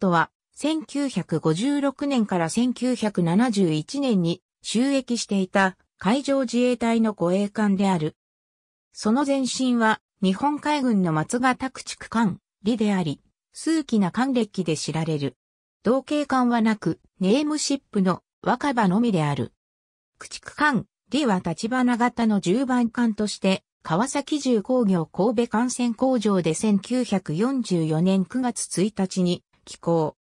トは、1956年から1971年に収益していた海上自衛隊の護衛艦である。その前身は日本海軍の松ヶ田駆逐艦、理であり、数奇な艦歴で知られる。同型艦はなく、ネームシップの若葉のみである。駆逐艦、理は立花型の10番艦として、川崎重工業神戸艦船工場で1944年9月1日に寄港。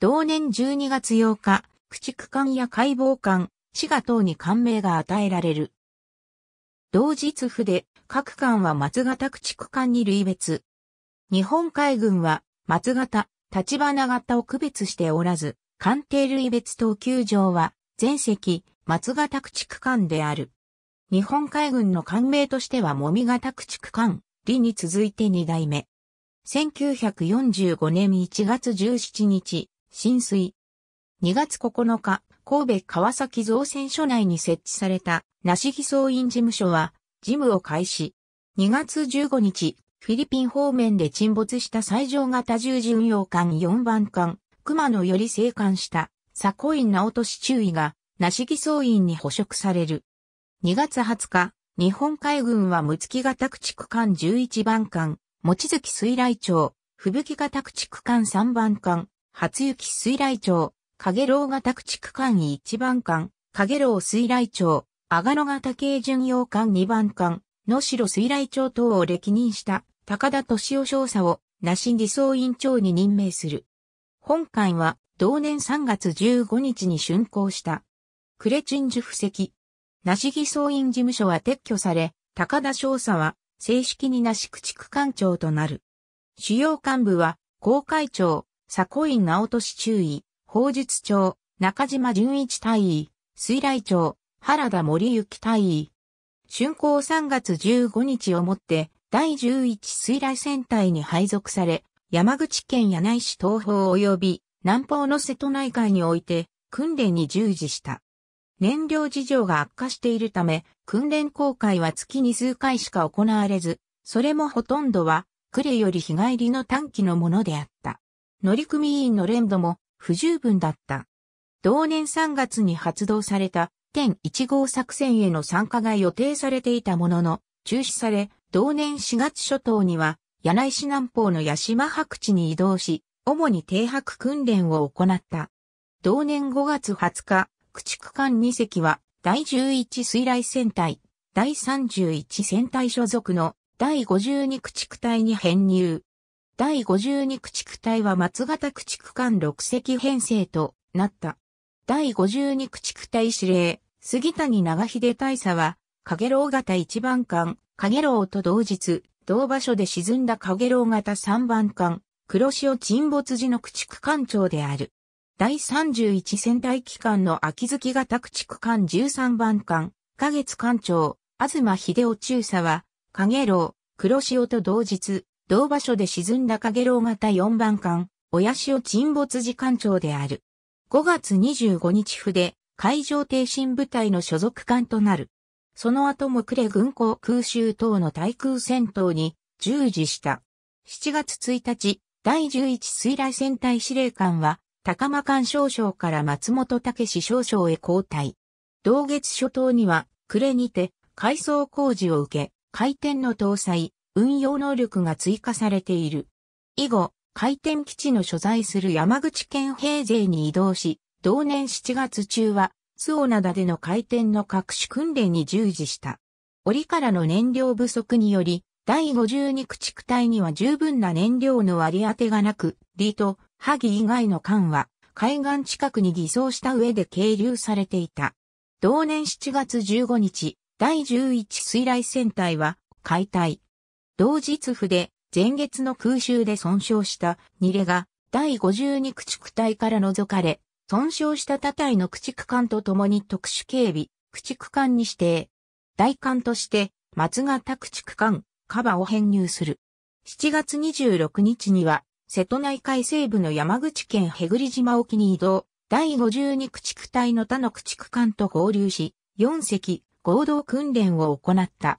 同年12月8日、駆逐艦や解剖艦、滋賀等に艦名が与えられる。同日府で、各艦は松型駆逐艦に類別。日本海軍は、松型、立花型を区別しておらず、艦艇類別等級上は、全席、松型駆逐艦である。日本海軍の艦名としては、もみ型駆逐艦、理に続いて2代目。1945年1月17日、浸水。2月9日、神戸川崎造船所内に設置された、梨木総員事務所は、事務を開始。2月15日、フィリピン方面で沈没した最上型重巡洋艦4番艦、熊野より生還した佐古ン直俊中尉が、梨木総員に捕食される。2月20日、日本海軍は六月型駆逐艦11番艦、望月水雷町、吹雪が宅地区間3番間、初雪水雷町、影楼が宅地区間1番間、影楼水雷町、阿賀野型系巡洋艦2番艦、野城水雷町等を歴任した高田敏夫少佐を、那新理想委員長に任命する。本館は、同年3月15日に竣工した。クレチンジュ布石。那し偽装院事務所は撤去され、高田少佐は正式に那市区地区官庁となる。主要幹部は、公会長、佐古院直俊中尉、法術長、中島淳一大尉、水来長、原田森幸大尉。春光3月15日をもって、第11水来戦隊に配属され、山口県柳井市東方及び南方の瀬戸内海において訓練に従事した。燃料事情が悪化しているため、訓練公開は月に数回しか行われず、それもほとんどは、クレより日帰りの短期のものであった。乗組員の練度も不十分だった。同年3月に発動された、天1号作戦への参加が予定されていたものの、中止され、同年4月初頭には、柳井市南方の八島白地に移動し、主に停泊訓練を行った。同年5月20日、駆逐艦2隻は、第11水雷戦隊、第31戦隊所属の第52駆逐隊に編入。第52駆逐隊は松型駆逐艦6隻編成となった。第52駆逐隊司令、杉谷長秀大佐は、影楼型1番艦、影楼と同日、同場所で沈んだ影楼型3番艦、黒潮沈没時の駆逐艦長である。第31戦隊機関の秋月型駆逐艦13番艦、花月艦長、東秀夫中佐は、影楼、黒潮と同日、同場所で沈んだ影楼型4番艦、親潮沈没時艦長である。5月25日府で、海上挺身部隊の所属艦となる。その後も呉軍港空襲等の対空戦闘に従事した。7月1日、第11水雷戦隊司令官は、高間間少将から松本武少将へ交代。同月初頭には、暮れにて、改装工事を受け、回転の搭載、運用能力が追加されている。以後、回転基地の所在する山口県平勢に移動し、同年7月中は、津尾灘での回転の各種訓練に従事した。折からの燃料不足により、第52駆逐隊には十分な燃料の割り当てがなく、離島、萩以外の艦は海岸近くに偽装した上で係留されていた。同年7月15日、第11水雷戦隊は解体。同日府で前月の空襲で損傷したニレが第52駆逐隊から除かれ、損傷した他隊の駆逐艦と共に特殊警備、駆逐艦に指定。大艦として松型駆逐艦、カバを編入する。7月26日には瀬戸内海西部の山口県へぐり島沖に移動、第52駆逐隊の他の駆逐艦と合流し、4隻合同訓練を行った。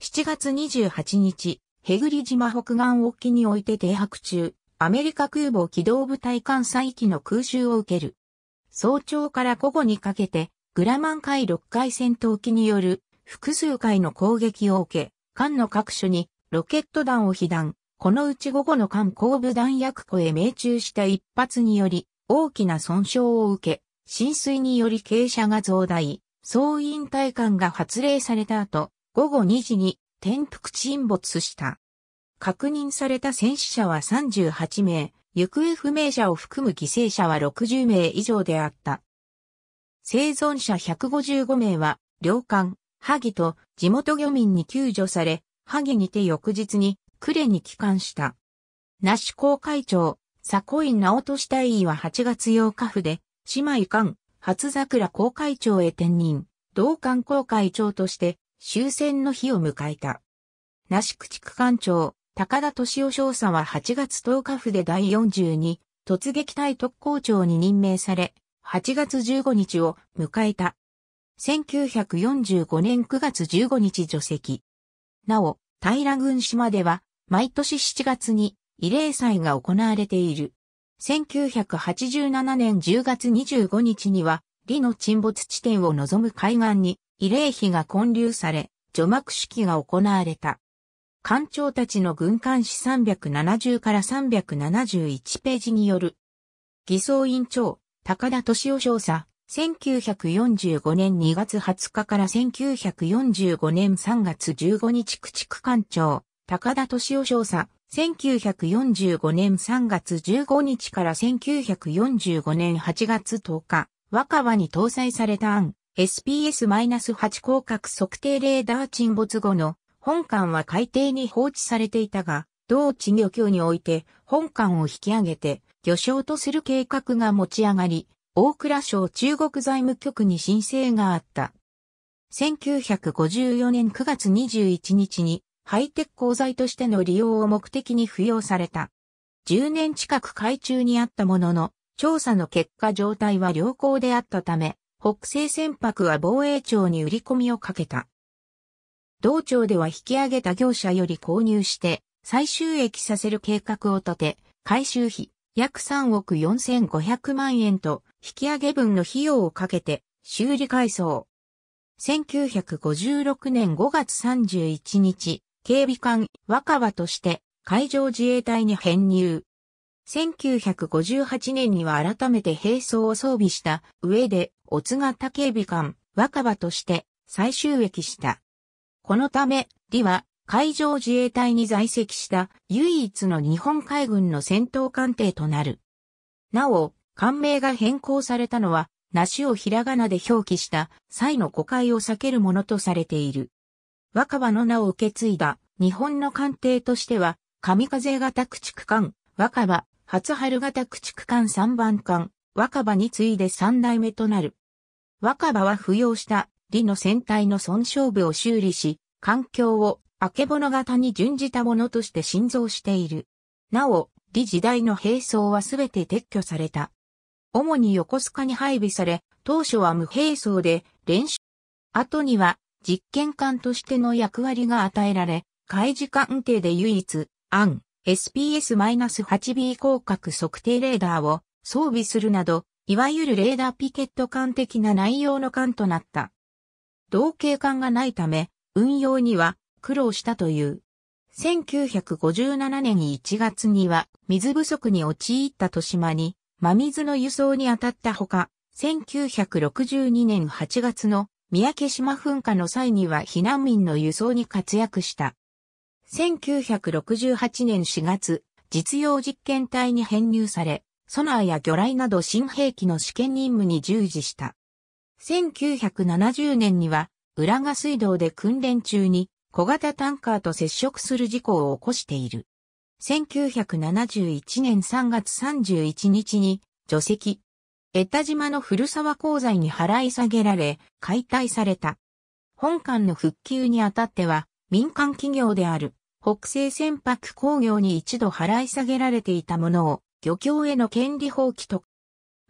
7月28日、へぐり島北岸沖において停泊中、アメリカ空母機動部隊艦載機の空襲を受ける。早朝から午後にかけて、グラマン海6回戦闘機による複数回の攻撃を受け、艦の各所にロケット弾を被弾、このうち午後の艦後部弾薬庫へ命中した一発により、大きな損傷を受け、浸水により傾斜が増大、総員隊艦が発令された後、午後2時に転覆沈没した。確認された戦死者は38名、行方不明者を含む犠牲者は60名以上であった。生存者155名は、領艦、萩と地元漁民に救助され、萩にて翌日に呉に帰還した。那市公会長、佐井直俊大尉は8月8日府で、姉妹館、初桜公会長へ転任、同館公会長として、終戦の日を迎えた。那市区地区館長、高田敏夫少佐は8月10日府で第42、突撃隊特攻長に任命され、8月15日を迎えた。1945年9月15日除籍。なお、平郡島では、毎年7月に慰霊祭が行われている。1987年10月25日には、李の沈没地点を望む海岸に慰霊碑が建立され、除幕式が行われた。艦長たちの軍艦史370から371ページによる。偽装委員長、高田敏夫少佐、1945年2月20日から1945年3月15日駆逐艦長、高田敏夫少佐、1945年3月15日から1945年8月10日、若葉に搭載された案、SPS-8 広角測定レーダー沈没後の本艦は海底に放置されていたが、同地漁協において本艦を引き上げて漁礁とする計画が持ち上がり、大倉省中国財務局に申請があった。1954年9月21日にハイテク鋼材としての利用を目的に付与された。10年近く海中にあったものの、調査の結果状態は良好であったため、北西船舶は防衛庁に売り込みをかけた。同庁では引き上げた業者より購入して、再収益させる計画を立て、回収費約3億4500万円と引き上げ分の費用をかけて修理改装。1956年5月31日、警備艦若葉として海上自衛隊に編入。1958年には改めて兵装を装備した上で、お津型警備艦若葉として再収益した。このため、李は海上自衛隊に在籍した唯一の日本海軍の戦闘艦艇となる。なお、艦名が変更されたのは、梨をひらがなで表記した際の誤解を避けるものとされている。若葉の名を受け継いだ日本の艦艇としては、神風型駆逐艦、若葉、初春型駆逐艦3番艦、若葉に次いで3代目となる。若葉は扶養した李の船体の損傷部を修理し、環境を明けぼの型に準じたものとして新造している。なお、李時代の兵装はすべて撤去された。主に横須賀に配備され、当初は無兵装で練習。後には実験艦としての役割が与えられ、開示艦艇で唯一、アン、SPS-8B 広角測定レーダーを装備するなど、いわゆるレーダーピケット艦的な内容の艦となった。同型艦がないため、運用には苦労したという。1957年1月には水不足に陥った豊島に真水の輸送に当たったほか、1962年8月の三宅島噴火の際には避難民の輸送に活躍した。1968年4月、実用実験隊に編入され、ソナーや魚雷など新兵器の試験任務に従事した。1970年には、浦賀水道で訓練中に小型タンカーと接触する事故を起こしている。1971年3月31日に除籍、江田島の古沢鉱材に払い下げられ、解体された。本館の復旧にあたっては、民間企業である、北西船舶工業に一度払い下げられていたものを、漁協への権利放棄と。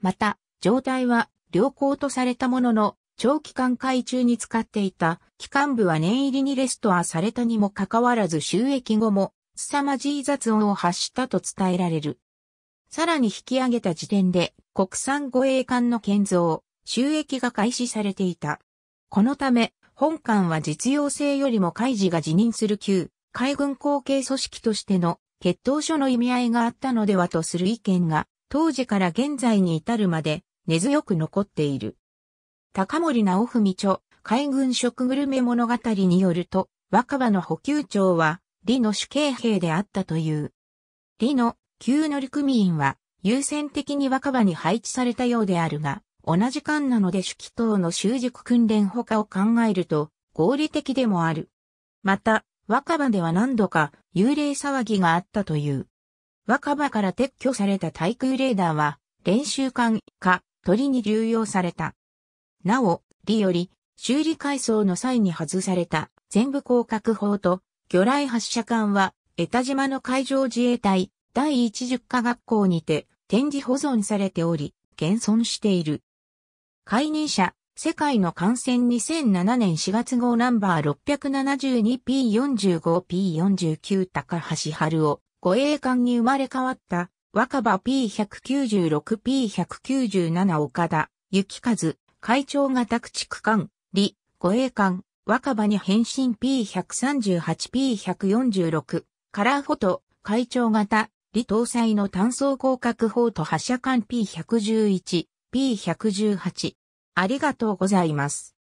また、状態は良好とされたものの、長期間海中に使っていた機関部は念入りにレストアされたにもかかわらず収益後も凄まじい雑音を発したと伝えられる。さらに引き上げた時点で国産護衛艦の建造、収益が開始されていた。このため、本艦は実用性よりも海事が辞任する旧、海軍後継組織としての決闘書の意味合いがあったのではとする意見が、当時から現在に至るまで根強く残っている。高森直文著、海軍食グルメ物語によると、若葉の補給長は、李の主刑兵であったという。李の旧乗組員は、優先的に若葉に配置されたようであるが、同じ間なので手記等の習熟訓練他を考えると合理的でもある。また、若葉では何度か幽霊騒ぎがあったという。若葉から撤去された対空レーダーは練習艦か鳥に流用された。なお、利より修理改装の際に外された全部広角砲と魚雷発射艦は江田島の海上自衛隊第一十科学校にて展示保存されており、現存している。解任者、世界の感染2007年4月号ナンバー 672P45P49 高橋春夫、護衛艦に生まれ変わった、若葉 P196P197 岡田、雪和、会長型駆逐艦、李、護衛艦、若葉に変身 P138P146、カラーフォト、会長型、李搭載の単装広角砲と発射管 P111、P118。ありがとうございます。